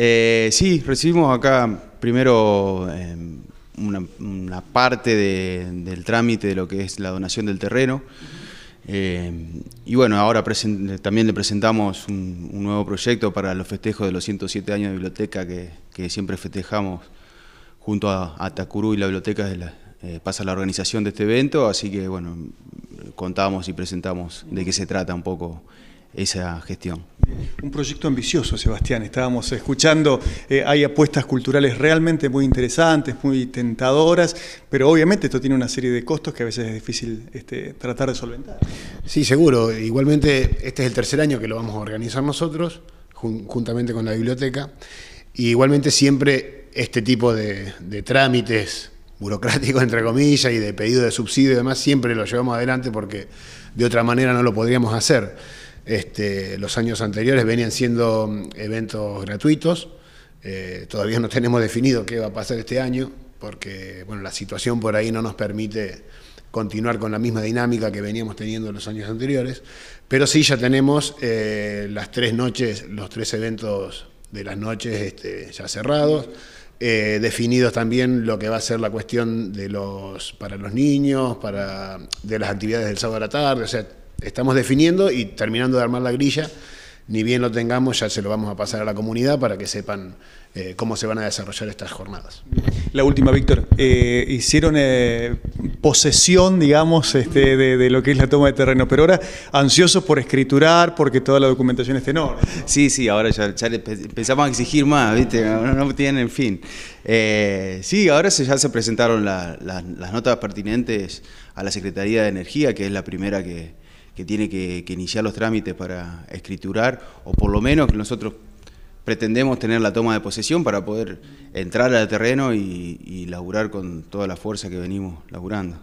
Eh, sí, recibimos acá primero em, una, parte del trámite de lo que es la donación del terreno. Em, y bueno, ahora también le presentamos un, nuevo proyecto para los festejos de los 107 años de biblioteca que, siempre festejamos junto a, Tacurú y la biblioteca eh, pasa la organización de este evento, así que bueno, contamos y presentamos de qué se trata un poco esa gestión. Un proyecto ambicioso, Sebastián. Estábamos escuchando, eh, hay apuestas culturales realmente muy interesantes, muy tentadoras, pero obviamente esto tiene una serie de costos que a veces es difícil este, tratar de solventar. Sí, seguro. Igualmente, este es el tercer año que lo vamos a organizar nosotros, juntamente con la biblioteca. igualmente siempre este tipo de, de trámites burocráticos, entre comillas, y de pedido de subsidio y demás, siempre lo llevamos adelante porque de otra manera no lo podríamos hacer. Este, los años anteriores venían siendo mm, eventos gratuitos. Eh, todavía no tenemos definido qué va a pasar este año, porque bueno, la situación por ahí no nos permite continuar con la misma dinámica que veníamos teniendo los años anteriores. Pero sí ya tenemos eh, las tres noches, los tres eventos de las noches este, ya cerrados. Eh, definidos también lo que va a ser la cuestión de los para los niños, para de las actividades del sábado a la tarde, o sea, estamos definiendo y terminando de armar la grilla. Ni bien lo tengamos, ya se lo vamos a pasar a la comunidad para que sepan eh, cómo se van a desarrollar estas jornadas. La última, Víctor. Eh, hicieron eh, posesión, digamos, este, de, lo que es la toma de terreno, pero ahora ansiosos por escriturar, porque toda la documentación esté en ¿no? Sí, sí, ahora ya, ya empezamos a exigir más, ¿viste? No, tienen en fin. sí, ahora se, ya se presentaron las notas pertinentes a la Secretaría de Energía, que es la primera que que tiene que, iniciar los trámites para escriturar, o por lo menos que nosotros pretendemos tener la toma de posesión para poder entrar al terreno y, laburar con toda la fuerza que venimos laburando.